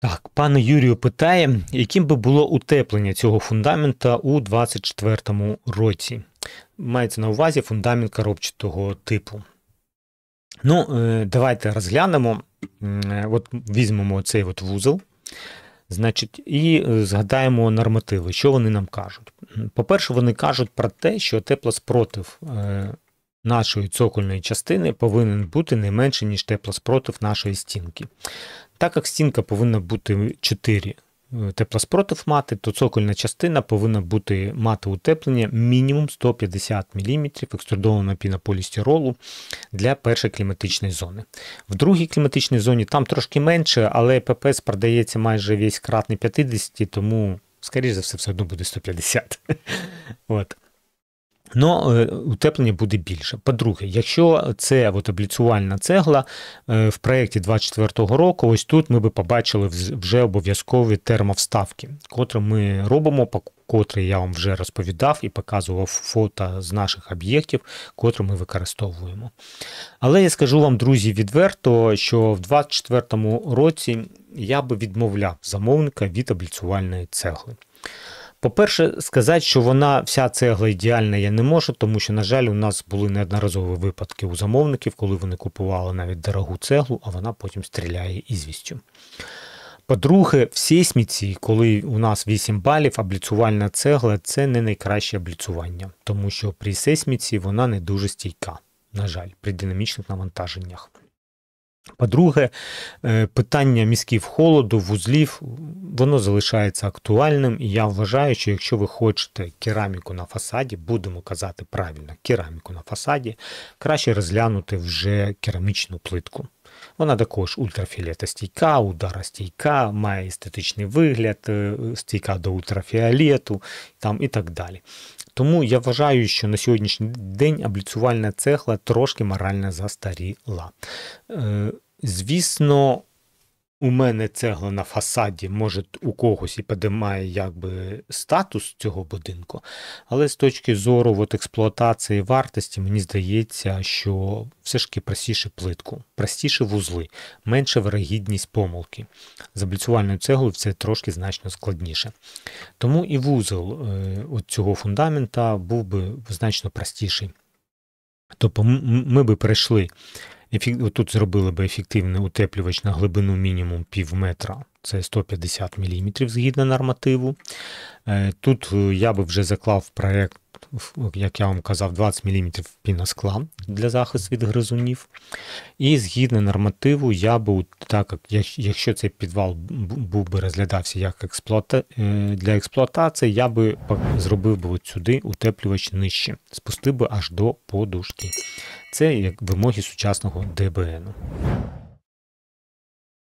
Так, пане Юрію питає, яким би було утеплення цього фундамента у 2024 році? Мається на увазі фундамент коробчатого типу. Ну, е, давайте розглянемо. Е, от Візьмемо цей от вузол. Значить, і е, згадаємо нормативи, що вони нам кажуть. По-перше, вони кажуть про те, що теплоспротив нашої цокольної частини повинен бути не менше, ніж теплоспротив нашої стінки. Так як стінка повинна бути 4 е, теплоспротив мати, то цокольна частина повинна бути мати утеплення мінімум 150 мм екструдованого пінополістиролу для першої кліматичної зони. В другій кліматичній зоні там трошки менше, але ППС продається майже весь кратний 50, тому, скоріш за все, все одно буде 150. От. Ну, е, утеплення буде більше. По-друге, якщо це от обліцювальна цегла е, в проєкті 2024 року, ось тут ми би побачили вже обов'язкові термовставки, котрі ми робимо, по котрі я вам вже розповідав і показував фото з наших об'єктів, котрі ми використовуємо. Але я скажу вам, друзі, відверто, що в 2024 році я би відмовляв замовника від обліцювальної цегли. По-перше, сказати, що вона вся цегла ідеальна, я не можу, тому що, на жаль, у нас були неодноразові випадки у замовників, коли вони купували навіть дорогу цеглу, а вона потім стріляє ізвістю. По-друге, в сейсміці, коли у нас 8 балів, абліцувальна цегла це не найкраще абліцування, тому що при сейсміці вона не дуже стійка, на жаль, при динамічних навантаженнях. По-друге, е, питання міськів холоду, вузлів, воно залишається актуальним, і я вважаю, що якщо ви хочете кераміку на фасаді, будемо казати правильно, кераміку на фасаді, краще розглянути вже керамічну плитку. Вона також ультрафіолетостійка, ударостійка, має естетичний вигляд, е, стійка до ультрафіолету там і так далі. Тому я вважаю, що на сьогоднішній день абліцювальна цехла трошки морально застаріла. Е, звісно, у мене цегла на фасаді, може, у когось і підіймає якби статус цього будинку, але з точки зору от, експлуатації вартості, мені здається, що все ж таки простіше плитку, простіше вузли, менша вирогідність помилки. З обліцювальною цеглою це трошки значно складніше. Тому і вузол е, цього фундамента був би значно простіший. Тобто ми би прийшли. Тут зробили би ефективний утеплювач на глибину мінімум пів метра, це 150 мм згідно нормативу. Е, тут е, я би вже заклав проєкт, як я вам казав, 20 мм піноскла для захисту від гризунів. І згідно нормативу, я би, так як якщо цей підвал був би розглядався як експлуата... Е, для експлуатації, я би зробив би от сюди утеплювач нижче, спустив би аж до подушки. Це як вимоги сучасного ДБН.